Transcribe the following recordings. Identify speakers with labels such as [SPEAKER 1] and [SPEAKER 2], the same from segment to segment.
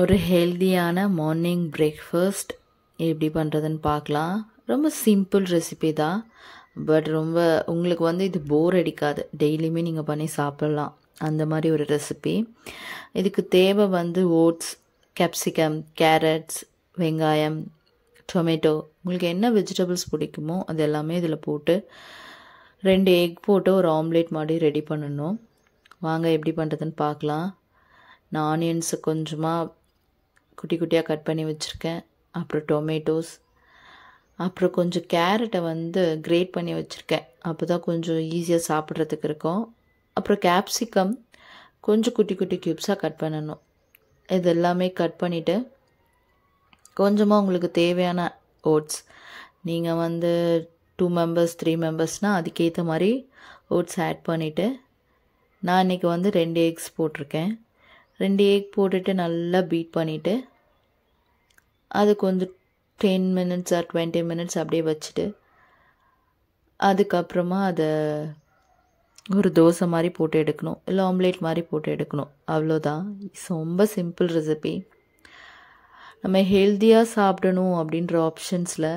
[SPEAKER 1] ஒரு ஹெல்தியான morning breakfast எப்படி பண்ணுறதுன்னு பார்க்கலாம் ரொம்ப சிம்பிள் ரெசிபி தான் பட் ரொம்ப உங்களுக்கு வந்து இது போர் அடிக்காது டெய்லியுமே நீங்கள் பண்ணி சாப்பிட்லாம் அந்த மாதிரி ஒரு ரெசிபி இதுக்கு தேவை வந்து ஓட்ஸ் கேப்சிகம் கேரட்ஸ் வெங்காயம் டொமேட்டோ உங்களுக்கு என்ன வெஜிடபிள்ஸ் பிடிக்குமோ அது எல்லாமே இதில் போட்டு ரெண்டு எக் போட்டு ஒரு ஆம்லேட் மாதிரி ரெடி பண்ணணும் வாங்க எப்படி பண்ணுறதுன்னு பார்க்கலாம் நான் ஆனியன்ஸு கொஞ்சமாக குட்டி குட்டியாக கட் பண்ணி வச்சுருக்கேன் அப்புறம் டொமேட்டோஸ் அப்புறம் கொஞ்சம் கேரட்டை வந்து கிரேட் பண்ணி வச்சுருக்கேன் அப்போ தான் கொஞ்சம் ஈஸியாக சாப்பிட்றதுக்கு இருக்கும் அப்புறம் கேப்சிகம் கொஞ்சம் குட்டி குட்டி க்யூப்ஸாக கட் பண்ணணும் இது எல்லாமே கட் பண்ணிவிட்டு கொஞ்சமாக உங்களுக்கு தேவையான ஓட்ஸ் நீங்கள் வந்து டூ மெம்பர்ஸ் த்ரீ மெம்பர்ஸ்னால் அதுக்கேற்ற மாதிரி ஓட்ஸ் ஆட் பண்ணிவிட்டு நான் இன்றைக்கி வந்து ரெண்டு எக்ஸ் போட்டிருக்கேன் ரெண்டு ஏக் போட்டுட்டு நல்லா பீட் பண்ணிவிட்டு அதுக்கு வந்து ten minutes or twenty minutes அப்படியே வச்சுட்டு அதுக்கப்புறமா அதை ஒரு தோசை மாதிரி போட்டு எடுக்கணும் இல்லை ஆம்லேட் மாதிரி போட்டு எடுக்கணும் அவ்வளோதான் ரொம்ப சிம்பிள் ரெசிபி நம்ம ஹெல்த்தியாக சாப்பிடணும் அப்படின்ற ஆப்ஷன்ஸில்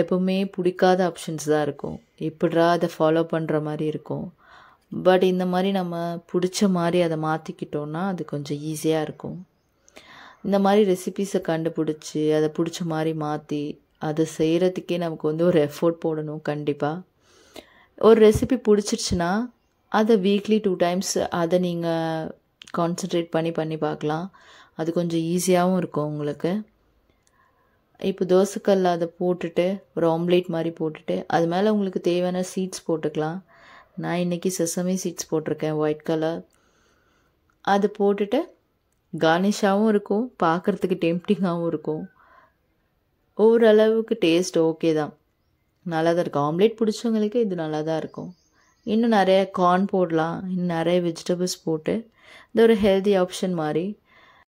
[SPEAKER 1] எப்போவுமே பிடிக்காத ஆப்ஷன்ஸ் தான் இருக்கும் எப்படா அதை ஃபாலோ பண்ணுற மாதிரி இருக்கும் பட் இந்த மாதிரி நம்ம பிடிச்ச மாதிரி அதை மாற்றிக்கிட்டோன்னா அது கொஞ்சம் ஈஸியாக இருக்கும் இந்த மாதிரி ரெசிபீஸை கண்டுபிடிச்சி அதை பிடிச்ச மாதிரி மாற்றி அதை செய்கிறதுக்கே நமக்கு வந்து ஒரு எஃபோர்ட் போடணும் கண்டிப்பாக ஒரு ரெசிபி பிடிச்சிருச்சுன்னா அதை வீக்லி டூ டைம்ஸ் அதை நீங்கள் கான்சன்ட்ரேட் பண்ணி பண்ணி பார்க்கலாம் அது கொஞ்சம் ஈஸியாகவும் இருக்கும் உங்களுக்கு இப்போ தோசைக்கல்ல அதை போட்டுட்டு ஒரு ஆம்லேட் மாதிரி போட்டுட்டு அது மேலே உங்களுக்கு தேவையான சீட்ஸ் போட்டுக்கலாம் நான் இன்றைக்கி செசமி சீட்ஸ் போட்டிருக்கேன் ஒயிட் கலர் அது போட்டுட்டு கார்னிஷாகவும் இருக்கும் பார்க்குறதுக்கு டெம்டிங்காகவும் இருக்கும் ஓரளவுக்கு டேஸ்ட் ஓகே தான் நல்லா தான் இருக்கும் ஆம்லேட் பிடிச்சவங்களுக்கு இது நல்லா தான் இருக்கும் இன்னும் நிறைய கார்ன் போடலாம் இன்னும் நிறைய வெஜிடபிள்ஸ் போட்டு இந்த ஒரு ஹெல்தி ஆப்ஷன் மாதிரி